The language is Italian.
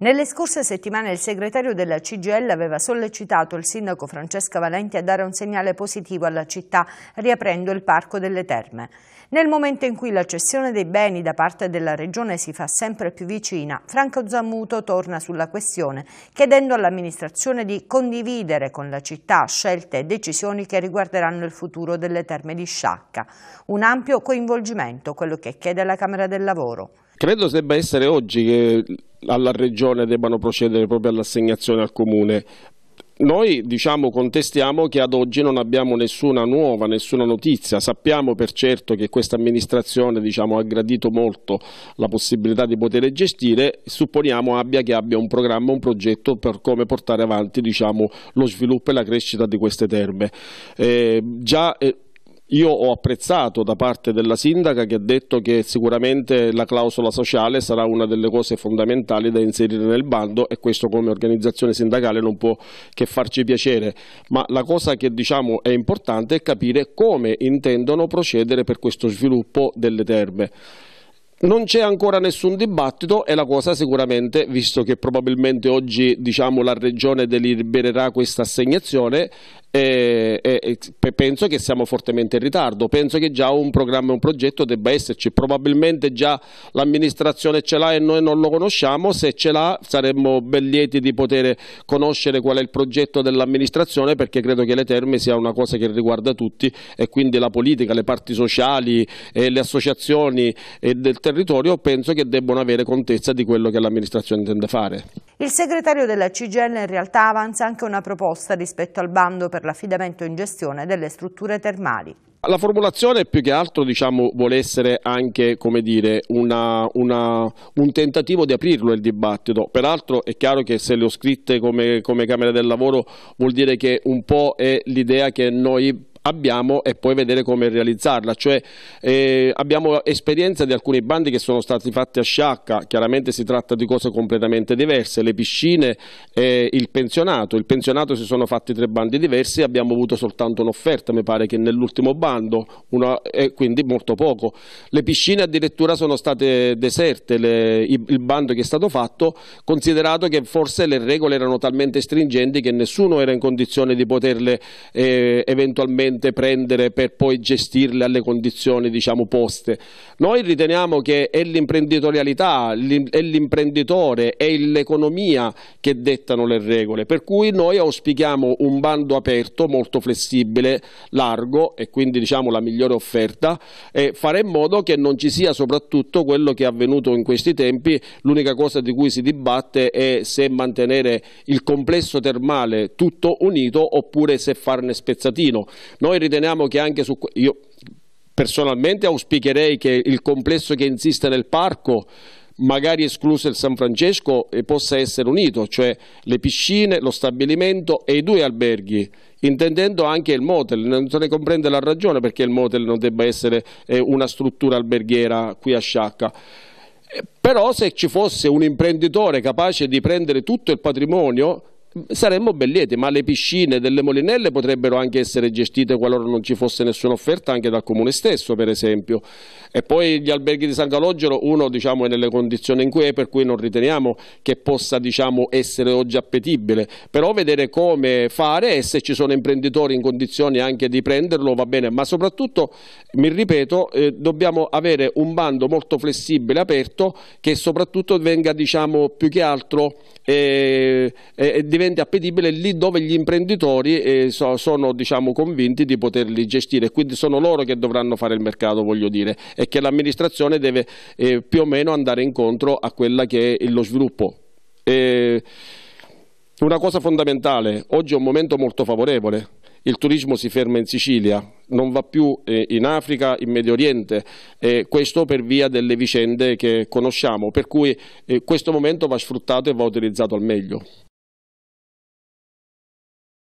Nelle scorse settimane il segretario della CGL aveva sollecitato il sindaco Francesca Valenti a dare un segnale positivo alla città riaprendo il Parco delle Terme. Nel momento in cui la cessione dei beni da parte della Regione si fa sempre più vicina, Franco Zammuto torna sulla questione chiedendo all'amministrazione di condividere con la città scelte e decisioni che riguarderanno il futuro delle terme di Sciacca. Un ampio coinvolgimento, quello che chiede la Camera del Lavoro credo debba essere oggi che alla regione debbano procedere proprio all'assegnazione al comune. Noi diciamo, contestiamo che ad oggi non abbiamo nessuna nuova, nessuna notizia, sappiamo per certo che questa amministrazione diciamo, ha gradito molto la possibilità di poter gestire, supponiamo abbia che abbia un programma, un progetto per come portare avanti diciamo, lo sviluppo e la crescita di queste terme. Eh, già, eh, io ho apprezzato da parte della sindaca che ha detto che sicuramente la clausola sociale sarà una delle cose fondamentali da inserire nel bando e questo come organizzazione sindacale non può che farci piacere, ma la cosa che diciamo è importante è capire come intendono procedere per questo sviluppo delle terme. Non c'è ancora nessun dibattito e la cosa sicuramente, visto che probabilmente oggi diciamo, la Regione delibererà questa assegnazione, e, e, e penso che siamo fortemente in ritardo, penso che già un programma, e un progetto debba esserci, probabilmente già l'amministrazione ce l'ha e noi non lo conosciamo, se ce l'ha saremmo ben lieti di poter conoscere qual è il progetto dell'amministrazione perché credo che le terme sia una cosa che riguarda tutti e quindi la politica, le parti sociali, e le associazioni del territorio penso che debbano avere contezza di quello che l'amministrazione intende fare. Il segretario della CGL in realtà avanza anche una proposta rispetto al bando per per l'affidamento in gestione delle strutture termali. La formulazione più che altro diciamo, vuole essere anche dire, una, una, un tentativo di aprirlo il dibattito, peraltro è chiaro che se le ho scritte come, come Camera del Lavoro vuol dire che un po' è l'idea che noi abbiamo e poi vedere come realizzarla, cioè eh, abbiamo esperienza di alcuni bandi che sono stati fatti a Sciacca, chiaramente si tratta di cose completamente diverse, le piscine e il pensionato, il pensionato si sono fatti tre bandi diversi, abbiamo avuto soltanto un'offerta mi pare che nell'ultimo bando, una, eh, quindi molto poco, le piscine addirittura sono state deserte, le, il bando che è stato fatto, considerato che forse le regole erano talmente stringenti che nessuno era in condizione di poterle eh, eventualmente solamente prendere per poi gestirle alle condizioni diciamo, poste. Noi riteniamo che è l'imprenditorialità, è l'imprenditore, è l'economia che dettano le regole, per cui noi auspichiamo un bando aperto, molto flessibile, largo e quindi diciamo, la migliore offerta e fare in modo che non ci sia soprattutto quello che è avvenuto in questi tempi, l'unica cosa di cui si dibatte è se mantenere il complesso termale tutto unito oppure se farne spezzatino, noi riteniamo che anche su... Io personalmente auspicherei che il complesso che insiste nel parco magari escluso il San Francesco, eh, possa essere unito, cioè le piscine, lo stabilimento e i due alberghi, intendendo anche il motel. Non se ne comprende la ragione perché il motel non debba essere eh, una struttura alberghiera qui a Sciacca. Eh, però se ci fosse un imprenditore capace di prendere tutto il patrimonio saremmo ben lieti, ma le piscine delle molinelle potrebbero anche essere gestite qualora non ci fosse nessuna offerta anche dal comune stesso per esempio e poi gli alberghi di San Calogero uno diciamo, è nelle condizioni in cui è per cui non riteniamo che possa diciamo, essere oggi appetibile però vedere come fare e se ci sono imprenditori in condizioni anche di prenderlo va bene ma soprattutto mi ripeto eh, dobbiamo avere un bando molto flessibile aperto che soprattutto venga diciamo, più che altro eh, eh diventi appetibile lì dove gli imprenditori eh, so, sono diciamo, convinti di poterli gestire, quindi sono loro che dovranno fare il mercato voglio dire e che l'amministrazione deve eh, più o meno andare incontro a quella che è lo sviluppo. E una cosa fondamentale, oggi è un momento molto favorevole, il turismo si ferma in Sicilia, non va più eh, in Africa, in Medio Oriente, eh, questo per via delle vicende che conosciamo, per cui eh, questo momento va sfruttato e va utilizzato al meglio.